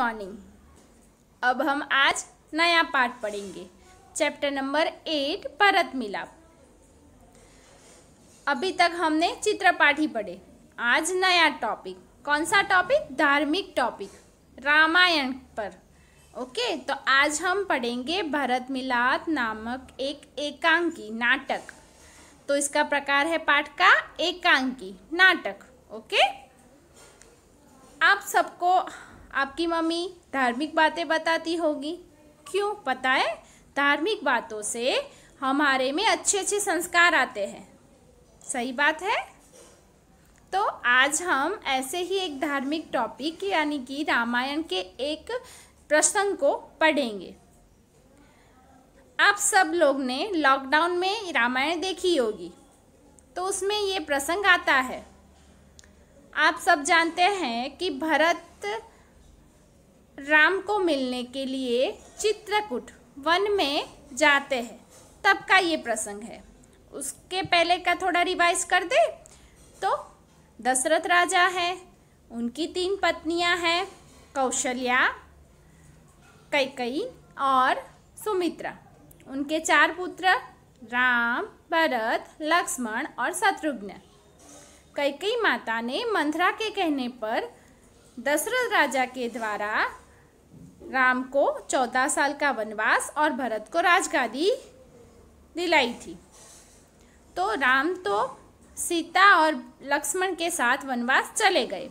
morning अब हम आज नया पाठ पढ़ेंगे चैप्टर नंबर एट परत मिलाप अभी तक हमने चित्रपाठ ही पढ़े आज नया टॉपिक कौन सा टॉपिक धार्मिक टॉपिक रामायण पर ओके तो आज हम पढ़ेंगे भरत मिलाप नामक एक एकांकी नाटक तो इसका प्रकार है पाठ का एकांकी नाटक ओके आप सबको आपकी मम्मी धार्मिक बातें बताती होगी क्यों पता है धार्मिक बातों से हमारे में अच्छे अच्छे संस्कार आते हैं सही बात है तो आज हम ऐसे ही एक धार्मिक टॉपिक यानी कि रामायण के एक प्रसंग को पढ़ेंगे आप सब लोग ने लॉकडाउन में रामायण देखी होगी तो उसमें ये प्रसंग आता है आप सब जानते हैं कि भरत राम को मिलने के लिए चित्रकूट वन में जाते हैं तब का ये प्रसंग है उसके पहले का थोड़ा रिवाइज कर दे तो दशरथ राजा है उनकी तीन पत्नियां हैं कौशल्या कैकई और सुमित्रा उनके चार पुत्र राम भरत लक्ष्मण और शत्रुघ्न कैकई माता ने मंथरा के कहने पर दशरथ राजा के द्वारा राम को चौदह साल का वनवास और भरत को राजगादी दिलाई थी तो राम तो सीता और लक्ष्मण के साथ वनवास चले गए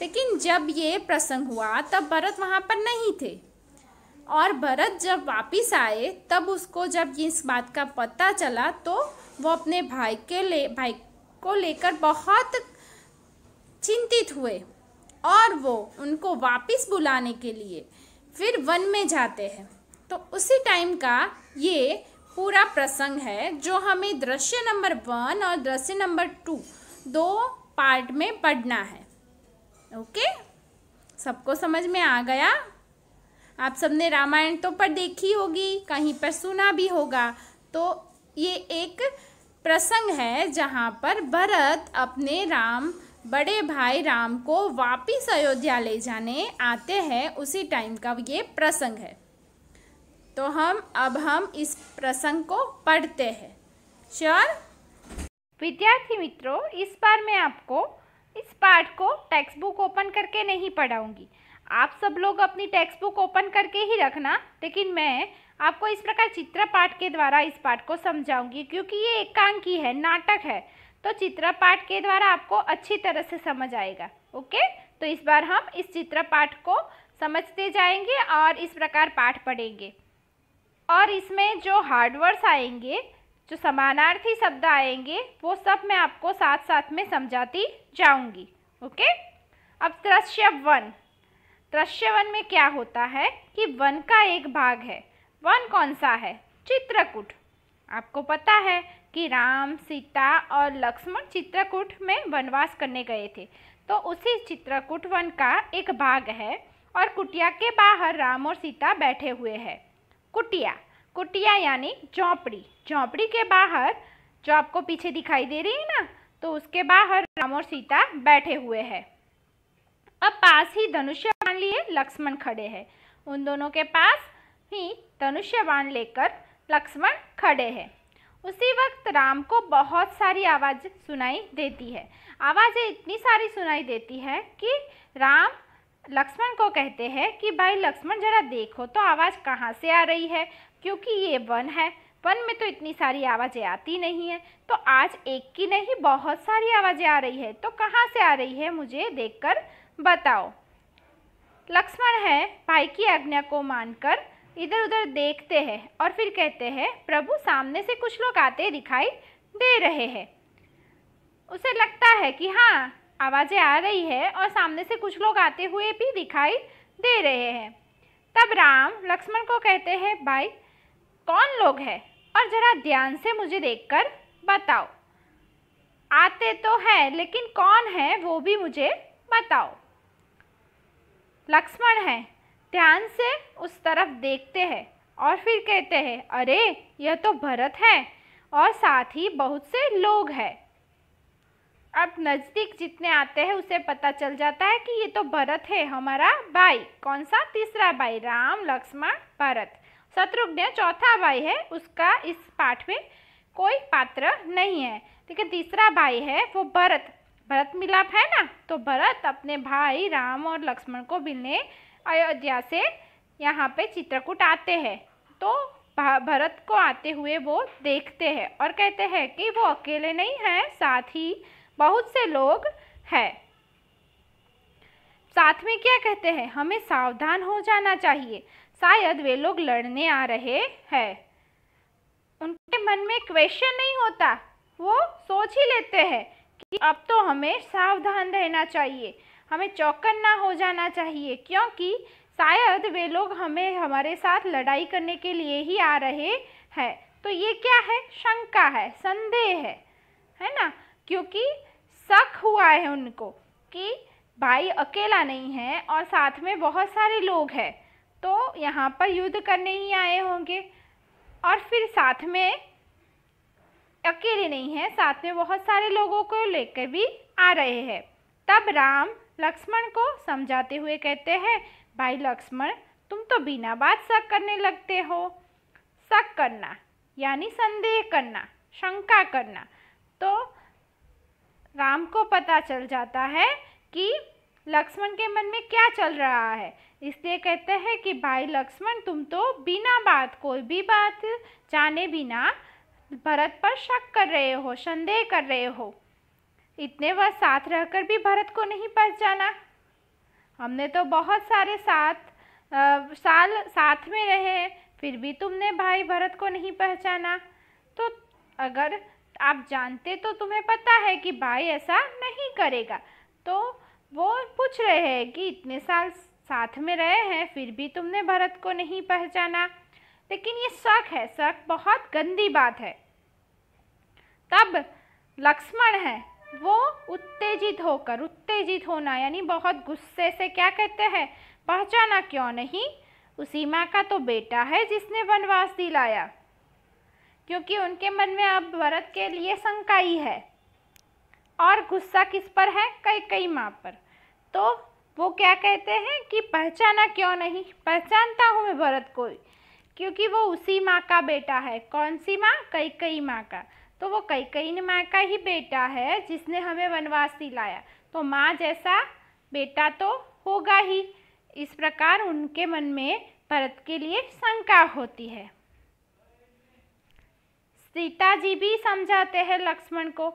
लेकिन जब ये प्रसंग हुआ तब भरत वहाँ पर नहीं थे और भरत जब वापिस आए तब उसको जब इस बात का पता चला तो वो अपने भाई के ले भाई को लेकर बहुत चिंतित हुए और वो उनको वापस बुलाने के लिए फिर वन में जाते हैं तो उसी टाइम का ये पूरा प्रसंग है जो हमें दृश्य नंबर वन और दृश्य नंबर टू दो पार्ट में पढ़ना है ओके सबको समझ में आ गया आप सबने रामायण तो पर देखी होगी कहीं पर सुना भी होगा तो ये एक प्रसंग है जहाँ पर भरत अपने राम बड़े भाई राम को वापिस अयोध्या ले जाने आते हैं उसी टाइम का ये प्रसंग है तो हम अब हम इस प्रसंग को पढ़ते हैं श्योर विद्यार्थी मित्रों इस बार मैं आपको इस पाठ को टेक्स्ट बुक ओपन करके नहीं पढ़ाऊंगी आप सब लोग अपनी टेक्स्ट बुक ओपन करके ही रखना लेकिन मैं आपको इस प्रकार चित्र पाठ के द्वारा इस पाठ को समझाऊंगी क्योंकि ये एकांकी है नाटक है तो चित्र पाठ के द्वारा आपको अच्छी तरह से समझ आएगा ओके तो इस बार हम इस चित्र पाठ को समझते जाएंगे और इस प्रकार पाठ पढ़ेंगे और इसमें जो हार्डवर्ड्स आएंगे जो समानार्थी शब्द आएंगे वो सब मैं आपको साथ साथ में समझाती जाऊंगी ओके अब दृश्य वन दृश्य वन में क्या होता है कि वन का एक भाग है वन कौन सा है चित्रकूट आपको पता है कि राम सीता और लक्ष्मण चित्रकूट में वनवास करने गए थे तो उसी चित्रकूट वन का एक भाग है और कुटिया के बाहर राम और सीता बैठे हुए हैं कुटिया कुटिया यानी झोंपड़ी झोंपड़ी के बाहर जो आपको पीछे दिखाई दे रही है ना तो उसके बाहर राम और सीता बैठे हुए हैं अब पास ही धनुष्य बाण लिए लक्ष्मण खड़े हैं उन दोनों के पास ही धनुष्य बाण लेकर लक्ष्मण खड़े हैं उसी वक्त राम को बहुत सारी आवाज़ सुनाई देती है आवाज़ें इतनी सारी सुनाई देती है कि राम लक्ष्मण को कहते हैं कि भाई लक्ष्मण जरा देखो तो आवाज़ कहाँ से आ रही है क्योंकि ये वन है वन में तो इतनी सारी आवाज़ें आती नहीं है तो आज एक की नहीं बहुत सारी आवाज़ें आ रही है तो कहाँ से आ रही है मुझे देखकर बताओ लक्ष्मण है भाई की आज्ञा को मानकर इधर उधर देखते हैं और फिर कहते हैं प्रभु सामने से कुछ लोग आते दिखाई दे रहे हैं उसे लगता है कि हाँ आवाज़ें आ रही है और सामने से कुछ लोग आते हुए भी दिखाई दे रहे हैं तब राम लक्ष्मण को कहते हैं भाई कौन लोग हैं और ज़रा ध्यान से मुझे देखकर बताओ आते तो हैं लेकिन कौन है वो भी मुझे बताओ लक्ष्मण है ध्यान से उस तरफ देखते हैं और फिर कहते हैं अरे यह तो भरत है और साथ ही बहुत से लोग हैं अब नज़दीक जितने आते हैं उसे पता चल जाता है कि ये तो भरत है हमारा भाई कौन सा तीसरा भाई राम लक्ष्मण भरत शत्रुघ्न चौथा भाई है उसका इस पाठ में कोई पात्र नहीं है ठीक है तीसरा भाई है वो भरत भरत मिलाप है ना तो भरत अपने भाई राम और लक्ष्मण को मिलने अयोध्या से यहाँ पे चित्रकूट आते हैं तो भरत को आते हुए वो देखते हैं और कहते हैं कि वो अकेले नहीं हैं साथ ही बहुत से लोग हैं साथ में क्या कहते हैं हमें सावधान हो जाना चाहिए शायद वे लोग लड़ने आ रहे हैं उनके मन में क्वेश्चन नहीं होता वो सोच ही लेते हैं कि अब तो हमें सावधान रहना चाहिए हमें चौकन ना हो जाना चाहिए क्योंकि शायद वे लोग हमें हमारे साथ लड़ाई करने के लिए ही आ रहे हैं तो ये क्या है शंका है संदेह है है ना क्योंकि शक हुआ है उनको कि भाई अकेला नहीं है और साथ में बहुत सारे लोग हैं तो यहाँ पर युद्ध करने ही आए होंगे और फिर साथ में अकेले नहीं है साथ में बहुत सारे लोगों को लेकर भी आ रहे हैं तब राम लक्ष्मण को समझाते हुए कहते हैं भाई लक्ष्मण तुम तो बिना बात शक करने लगते हो शक करना यानी संदेह करना शंका करना तो राम को पता चल जाता है कि लक्ष्मण के मन में क्या चल रहा है इसलिए कहते हैं कि भाई लक्ष्मण तुम तो बिना बात कोई भी बात जाने बिना भरत पर शक कर रहे हो संदेह कर रहे हो इतने वर्ष साथ रहकर भी भरत को नहीं पहचाना हमने तो बहुत सारे साथ आ, साल साथ में रहे फिर भी तुमने भाई भरत को नहीं पहचाना तो अगर आप जानते तो तुम्हें पता है कि भाई ऐसा नहीं करेगा तो वो पूछ रहे हैं कि इतने साल साथ में रहे हैं फिर भी तुमने भरत को नहीं पहचाना लेकिन ये शक है शक बहुत गंदी बात है तब लक्ष्मण है वो उत्तेजित होकर उत्तेजित होना यानी बहुत गुस्से से क्या कहते हैं पहचाना क्यों नहीं उसी माँ का तो बेटा है जिसने वनवास दिलाया क्योंकि उनके मन में अब भरत के लिए संकाई है और गुस्सा किस पर है कई कई माँ पर तो वो क्या कहते हैं कि पहचाना क्यों नहीं पहचानता हूँ मैं भरत को क्योंकि वो उसी माँ का बेटा है कौन सी माँ कई कई माँ का तो वो कई कई माँ का ही बेटा है जिसने हमें वनवास दिलाया तो माँ जैसा बेटा तो होगा ही इस प्रकार उनके मन में भरत के लिए शंका होती है सीता जी भी समझाते हैं लक्ष्मण को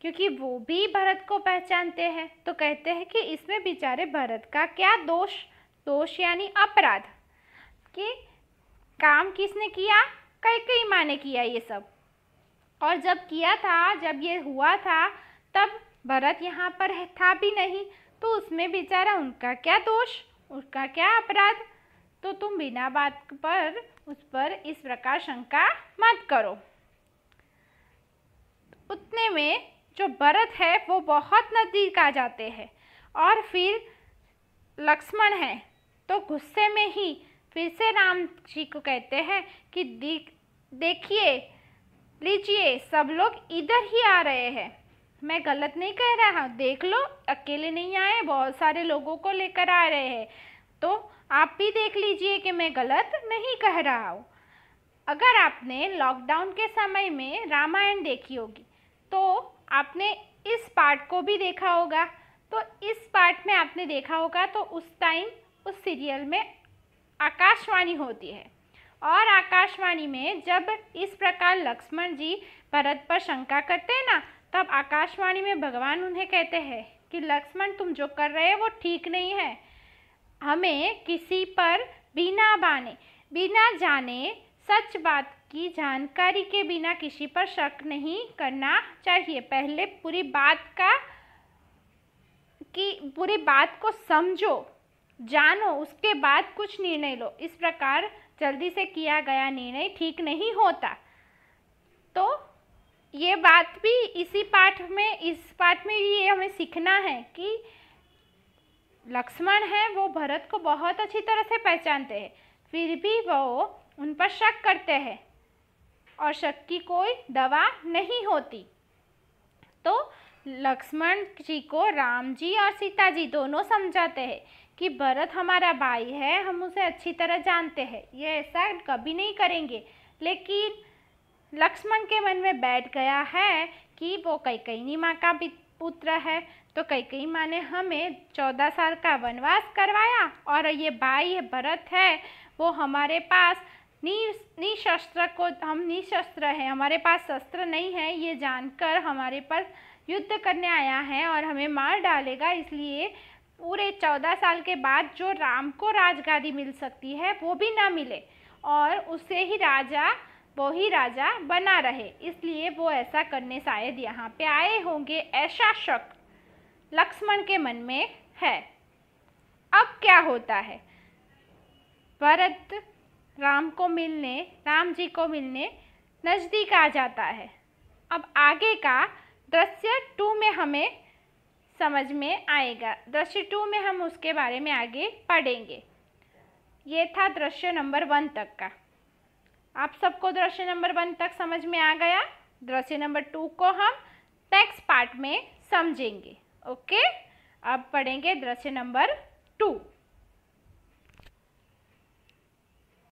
क्योंकि वो भी भरत को पहचानते हैं तो कहते हैं कि इसमें बेचारे भरत का क्या दोष दोष यानी अपराध कि काम किसने किया कई कई माने किया ये सब और जब किया था जब ये हुआ था तब भरत यहाँ पर था भी नहीं तो उसमें बेचारा उनका क्या दोष उसका क्या अपराध तो तुम बिना बात पर उस पर इस प्रकार शंका मत करो उतने में जो भरत है वो बहुत नज़दीक आ जाते हैं और फिर लक्ष्मण है तो गुस्से में ही फिर से राम जी को कहते हैं कि देखिए लीजिए सब लोग इधर ही आ रहे हैं मैं गलत नहीं कह रहा हूँ देख लो अकेले नहीं आए बहुत सारे लोगों को लेकर आ रहे हैं तो आप भी देख लीजिए कि मैं गलत नहीं कह रहा हूँ अगर आपने लॉकडाउन के समय में रामायण देखी होगी तो आपने इस पार्ट को भी देखा होगा तो इस पार्ट में आपने देखा होगा तो उस टाइम उस सीरियल में आकाशवाणी होती है और आकाशवाणी में जब इस प्रकार लक्ष्मण जी भरत पर शंका करते हैं ना तब आकाशवाणी में भगवान उन्हें कहते हैं कि लक्ष्मण तुम जो कर रहे हो वो ठीक नहीं है हमें किसी पर बिना बाने बिना जाने सच बात की जानकारी के बिना किसी पर शक नहीं करना चाहिए पहले पूरी बात का कि पूरी बात को समझो जानो उसके बाद कुछ निर्णय लो इस प्रकार जल्दी से किया गया निर्णय ठीक नहीं होता तो ये बात भी इसी पाठ में इस पाठ में ये हमें सीखना है कि लक्ष्मण है वो भरत को बहुत अच्छी तरह से पहचानते हैं फिर भी वो उन पर शक करते हैं और शक की कोई दवा नहीं होती तो लक्ष्मण जी को राम जी और सीता जी दोनों समझाते हैं कि भरत हमारा भाई है हम उसे अच्छी तरह जानते हैं ये ऐसा कभी नहीं करेंगे लेकिन लक्ष्मण के मन में बैठ गया है कि वो कैकयनी माँ का भी पुत्र है तो कैकई माँ ने हमें चौदह साल का वनवास करवाया और ये भाई है भरत है वो हमारे पास निशस्त्र को हम निशस्त्र हैं हमारे पास शस्त्र नहीं है ये जानकर हमारे पास युद्ध करने आया है और हमें मार डालेगा इसलिए पूरे चौदह साल के बाद जो राम को राजगादी मिल सकती है वो भी ना मिले और उसे ही राजा वो ही राजा बना रहे इसलिए वो ऐसा करने शायद यहाँ पे आए होंगे ऐसा शक लक्ष्मण के मन में है अब क्या होता है भरत राम को मिलने राम जी को मिलने नज़दीक आ जाता है अब आगे का दृश्य टू में हमें समझ में आएगा दृश्य टू में हम उसके बारे में आगे पढ़ेंगे ये था दृश्य नंबर वन तक का आप सबको दृश्य नंबर वन तक समझ में आ गया दृश्य नंबर टू को हम टेक्स्ट पार्ट में समझेंगे ओके अब पढ़ेंगे दृश्य नंबर टू